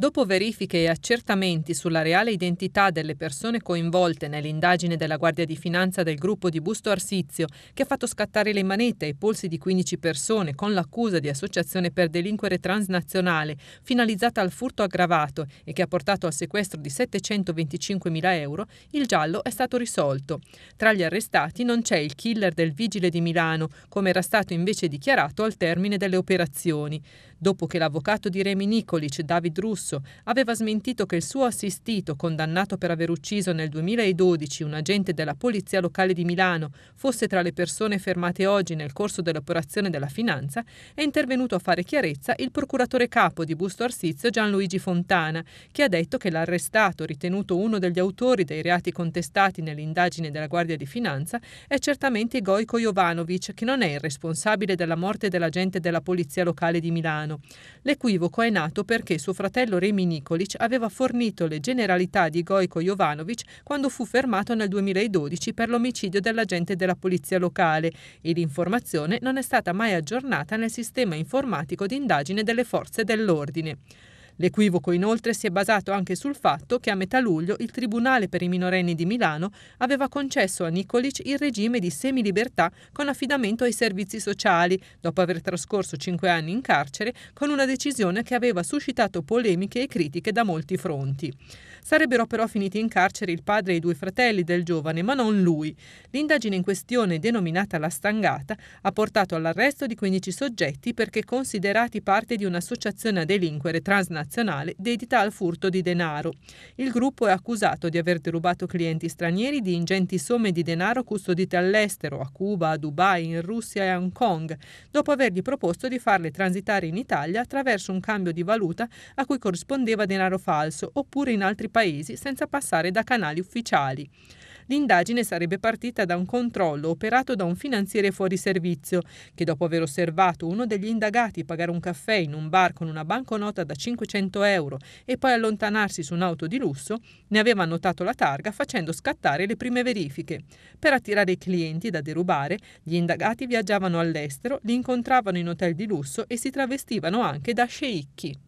Dopo verifiche e accertamenti sulla reale identità delle persone coinvolte nell'indagine della Guardia di Finanza del gruppo di Busto Arsizio, che ha fatto scattare le manette ai polsi di 15 persone con l'accusa di associazione per delinquere transnazionale finalizzata al furto aggravato e che ha portato al sequestro di 725 mila euro, il giallo è stato risolto. Tra gli arrestati non c'è il killer del vigile di Milano, come era stato invece dichiarato al termine delle operazioni. Dopo che l'avvocato di Remi Nicolic, David Russo, Rosso aveva smentito che il suo assistito, condannato per aver ucciso nel 2012 un agente della Polizia Locale di Milano, fosse tra le persone fermate oggi nel corso dell'operazione della finanza, è intervenuto a fare chiarezza il procuratore capo di Busto Arsizio Gianluigi Fontana, che ha detto che l'arrestato, ritenuto uno degli autori dei reati contestati nell'indagine della Guardia di Finanza, è certamente Goico Jovanovic, che non è il responsabile della morte dell'agente della Polizia Locale di Milano. L'equivoco è nato perché suo fratello Remi Nikolic aveva fornito le generalità di Gojko Jovanovic quando fu fermato nel 2012 per l'omicidio dell'agente della polizia locale e l'informazione non è stata mai aggiornata nel sistema informatico di indagine delle forze dell'ordine. L'equivoco inoltre si è basato anche sul fatto che a metà luglio il Tribunale per i minorenni di Milano aveva concesso a Nicolic il regime di semilibertà con affidamento ai servizi sociali, dopo aver trascorso cinque anni in carcere, con una decisione che aveva suscitato polemiche e critiche da molti fronti. Sarebbero però finiti in carcere il padre e i due fratelli del giovane, ma non lui. L'indagine in questione, denominata La Stangata, ha portato all'arresto di 15 soggetti perché considerati parte di un'associazione a delinquere transnazionale nazionale dedita al furto di denaro. Il gruppo è accusato di aver derubato clienti stranieri di ingenti somme di denaro custodite all'estero, a Cuba, a Dubai, in Russia e a Hong Kong, dopo avergli proposto di farle transitare in Italia attraverso un cambio di valuta a cui corrispondeva denaro falso, oppure in altri paesi senza passare da canali ufficiali. L'indagine sarebbe partita da un controllo operato da un finanziere fuori servizio che dopo aver osservato uno degli indagati pagare un caffè in un bar con una banconota da 500 euro e poi allontanarsi su un'auto di lusso, ne aveva annotato la targa facendo scattare le prime verifiche. Per attirare i clienti da derubare, gli indagati viaggiavano all'estero, li incontravano in hotel di lusso e si travestivano anche da sceicchi.